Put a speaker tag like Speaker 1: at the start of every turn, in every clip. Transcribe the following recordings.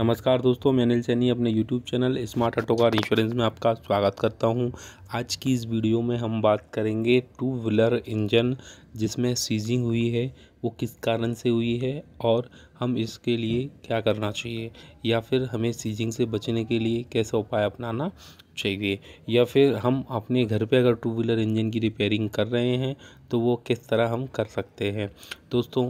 Speaker 1: नमस्कार दोस्तों मैं अनिल सैनी अपने YouTube channel smart auto car insurance में आपका स्वागत करता हूं आज की इस वीडियो में हम बात करेंगे टू व्हीलर इंजन जिसमें सीजिंग हुई है वो किस कारण से हुई है और हम इसके लिए क्या करना चाहिए या फिर हमें सीजिंग से बचने के लिए कैसा उपाय अपनाना चाहिए या फिर हम अपने घर पे अगर टू व्हीलर इंजन की रिपेयरिंग कर रहे हैं तो वो किस तरह हम कर सकते हैं दोस्तों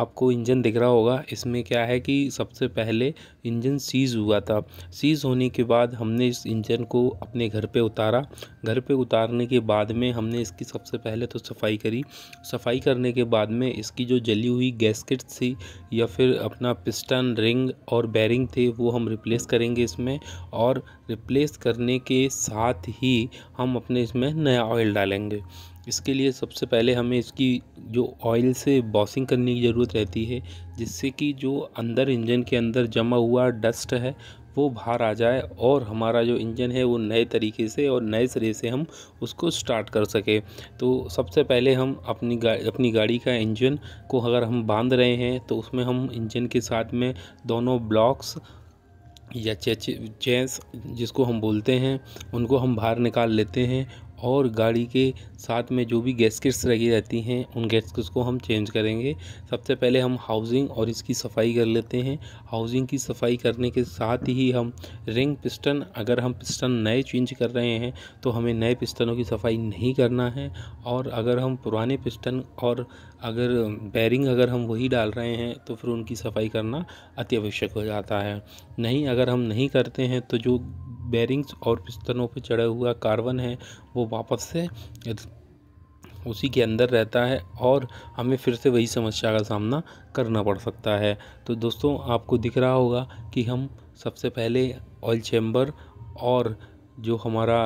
Speaker 1: आपको इंजन दिख रहा होगा इसमें क्या है कि सबसे पहले इंजन सीज़ हुआ था सीज़ होने के बाद हमने इस इंजन को अपने घर पे उतारा घर पे उतारने के बाद में हमने इसकी सबसे पहले तो सफाई करी सफाई करने के बाद में इसकी जो जली हुई गैसकेट थी या फिर अपना पिस्टन रिंग और बैरिंग थे वो हम रिप्लेस करेंगे इसमें और रिप्लेस करने के साथ ही हम अपने इसमें नया ऑयल डालेंगे इसके लिए सबसे पहले हमें इसकी जो ऑयल से बॉसिंग करने की ज़रूरत रहती है जिससे कि जो अंदर इंजन के अंदर जमा हुआ डस्ट है वो बाहर आ जाए और हमारा जो इंजन है वो नए तरीके से और नए सिरे से हम उसको स्टार्ट कर सके तो सबसे पहले हम अपनी गा, अपनी गाड़ी का इंजन को अगर हम बांध रहे हैं तो उसमें हम इंजन के साथ में दोनों ब्लॉक्स या चेंस जिसको हम बोलते हैं उनको हम बाहर निकाल लेते हैं और गाड़ी के साथ में जो भी गैसकेट्स लगी रहती हैं उन गैसकेट्स को हम चेंज करेंगे सबसे पहले हम हाउसिंग और इसकी सफाई कर लेते हैं हाउसिंग की सफाई करने के साथ ही हम रिंग पिस्टन अगर हम पिस्टन नए चेंज कर रहे हैं तो हमें नए पिस्टनों की सफाई नहीं करना है और अगर हम पुराने पिस्टन और अगर बैरिंग अगर हम वही डाल रहे हैं तो फिर उनकी सफाई करना अति आवश्यक हो जाता है नहीं अगर हम नहीं करते हैं तो जो बेरिंग्स और पिस्तनों पर चढ़ा हुआ कार्बन है वो वापस से उसी के अंदर रहता है और हमें फिर से वही समस्या का सामना करना पड़ सकता है तो दोस्तों आपको दिख रहा होगा कि हम सबसे पहले ऑयल चैम्बर और जो हमारा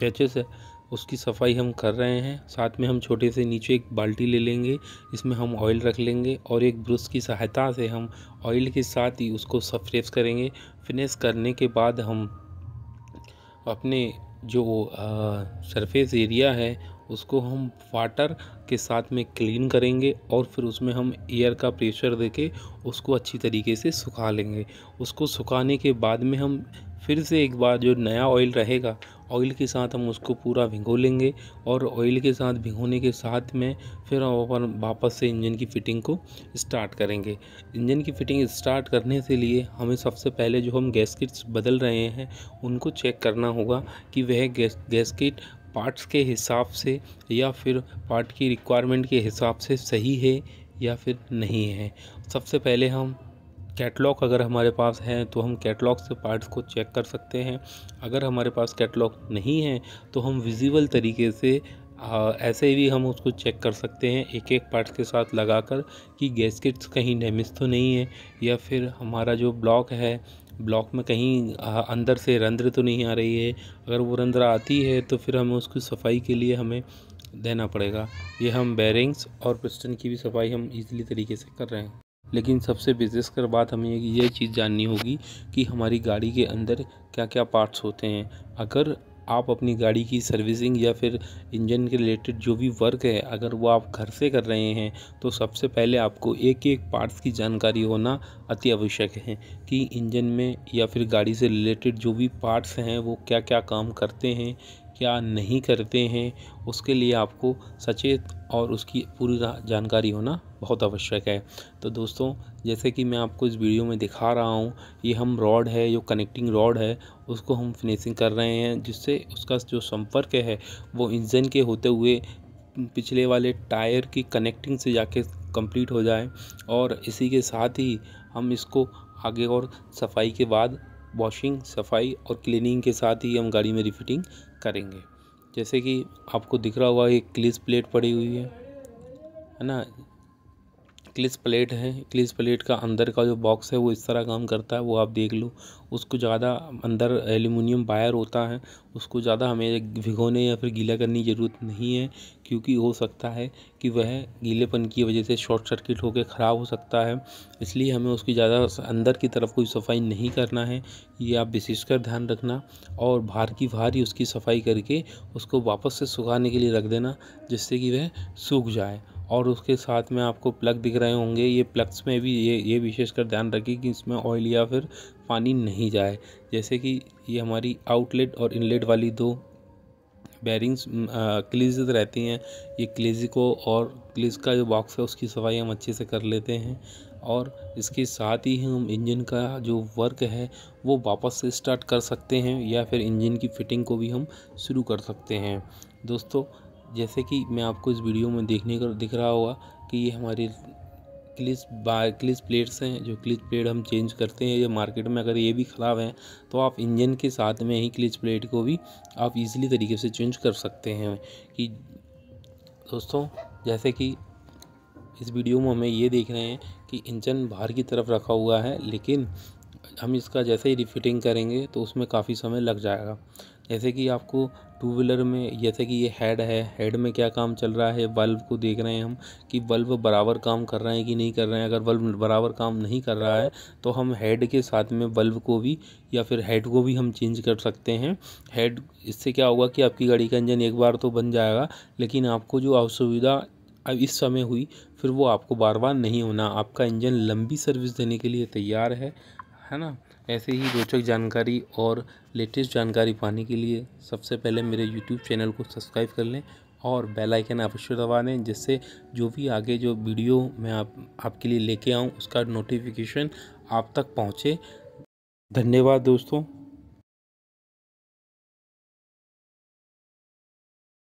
Speaker 1: चेचेस है उसकी सफाई हम कर रहे हैं साथ में हम छोटे से नीचे एक बाल्टी ले लेंगे इसमें हम ऑयल रख लेंगे और एक ब्रश की सहायता से हम ऑयल के साथ ही उसको सफ्रेस करेंगे फिनिश करने के बाद हम अपने जो सरफेस एरिया है उसको हम वाटर के साथ में क्लीन करेंगे और फिर उसमें हम एयर का प्रेशर देके उसको अच्छी तरीके से सुखा लेंगे उसको सुखाने के बाद में हम फिर से एक बार जो नया ऑयल रहेगा ऑयल के साथ हम उसको पूरा भिगो लेंगे और ऑयल के साथ भिगोने के साथ में फिर हम वापस से इंजन की फ़िटिंग को स्टार्ट करेंगे इंजन की फ़िटिंग स्टार्ट करने से लिए हमें सबसे पहले जो हम गैसकिट्स बदल रहे हैं उनको चेक करना होगा कि वह गैस गैसकिट पार्ट्स के हिसाब से या फिर पार्ट की रिक्वायरमेंट के हिसाब से सही है या फिर नहीं है सबसे पहले हम कैटलॉग अगर हमारे पास है तो हम कैटलॉग से पार्ट्स को चेक कर सकते हैं अगर हमारे पास कैटलॉग नहीं है तो हम विजिबल तरीके से आ, ऐसे भी हम उसको चेक कर सकते हैं एक एक पार्ट्स के साथ लगाकर कि गैसकेट्स कहीं डैमेज तो नहीं है या फिर हमारा जो ब्लॉक है ब्लॉक में कहीं अंदर से रंध्र तो नहीं आ रही है अगर वो रंध्र आती है तो फिर हमें उसकी सफाई के लिए हमें देना पड़ेगा ये हम बैरिंग्स और पिस्टन की भी सफाई हम इजीली तरीके से कर रहे हैं लेकिन सबसे कर बात हमें यह चीज़ जाननी होगी कि हमारी गाड़ी के अंदर क्या क्या पार्ट्स होते हैं अगर आप अपनी गाड़ी की सर्विसिंग या फिर इंजन के रिलेटेड जो भी वर्क है अगर वो आप घर से कर रहे हैं तो सबसे पहले आपको एक एक पार्ट्स की जानकारी होना अति आवश्यक है कि इंजन में या फिर गाड़ी से रिलेटेड जो भी पार्ट्स हैं वो क्या क्या काम करते हैं क्या नहीं करते हैं उसके लिए आपको सचेत और उसकी पूरी जानकारी होना बहुत आवश्यक है तो दोस्तों जैसे कि मैं आपको इस वीडियो में दिखा रहा हूँ ये हम रॉड है जो कनेक्टिंग रॉड है उसको हम फिनिशिंग कर रहे हैं जिससे उसका जो संपर्क है वो इंजन के होते हुए पिछले वाले टायर की कनेक्टिंग से जाके कंप्लीट हो जाए और इसी के साथ ही हम इसको आगे और सफाई के बाद वॉशिंग सफाई और क्लीनिंग के साथ ही हम गाड़ी में रिफिटिंग करेंगे जैसे कि आपको दिख रहा होगा एक क्लिस प्लेट पड़ी हुई है है ना क्लिस प्लेट है क्लिस प्लेट का अंदर का जो बॉक्स है वो इस तरह काम करता है वो आप देख लो उसको ज़्यादा अंदर एल्यूमिनियम वायर होता है उसको ज़्यादा हमें भिगोने या फिर गीला करने की ज़रूरत नहीं है क्योंकि हो सकता है कि वह गीलेपन की वजह से शॉर्ट सर्किट होकर ख़राब हो सकता है इसलिए हमें उसकी ज़्यादा अंदर की तरफ कोई सफाई नहीं करना है ये आप विशेषकर ध्यान रखना और बाहर की बाहर ही उसकी सफाई करके उसको वापस से सुखाने के लिए रख देना जिससे कि वह सूख जाए और उसके साथ में आपको प्लग दिख रहे होंगे ये प्लग्स में भी ये ये विशेषकर ध्यान रखें कि इसमें ऑयल या फिर पानी नहीं जाए जैसे कि ये हमारी आउटलेट और इनलेट वाली दो बैरिंग्स क्लीज रहती हैं ये क्लीज को और क्लीज का जो बॉक्स है उसकी सफाई हम अच्छे से कर लेते हैं और इसके साथ ही हम इंजन का जो वर्क है वो वापस से स्टार्ट कर सकते हैं या फिर इंजन की फिटिंग को भी हम शुरू कर सकते हैं दोस्तों जैसे कि मैं आपको इस वीडियो में देखने को दिख रहा होगा कि ये हमारी क्लिस बार क्लिस प्लेट्स हैं जो क्लिस प्लेट हम चेंज करते हैं ये मार्केट में अगर ये भी ख़राब हैं तो आप इंजन के साथ में ही क्लिस प्लेट को भी आप इजीली तरीके से चेंज कर सकते हैं कि दोस्तों जैसे कि इस वीडियो में हमें ये देख रहे हैं कि इंजन बाहर की तरफ रखा हुआ है लेकिन हम इसका जैसे ही रिफिटिंग करेंगे तो उसमें काफ़ी समय लग जाएगा जैसे कि आपको टू व्हीलर में जैसे कि ये हेड है हेड में क्या काम चल रहा है बल्ब को देख रहे हैं हम कि बल्ब बराबर काम कर रहे हैं कि नहीं कर रहे हैं अगर बल्ब बराबर काम नहीं कर रहा है तो हम हेड के साथ में बल्ब को भी या फिर हेड को भी हम चेंज कर सकते हैं हेड इससे क्या होगा कि आपकी गाड़ी का इंजन एक बार तो बन जाएगा लेकिन आपको जो असुविधा अब इस समय हुई फिर वो आपको बार बार नहीं होना आपका इंजन लंबी सर्विस देने के लिए तैयार है है ना ऐसे ही रोचक जानकारी और लेटेस्ट जानकारी पाने के लिए सबसे पहले मेरे यूट्यूब चैनल को सब्सक्राइब कर लें और बेल आइकन अवश्य दबा दें जिससे जो भी आगे जो वीडियो मैं आप आपके लिए लेके आऊँ उसका नोटिफिकेशन आप तक पहुँचे धन्यवाद दोस्तों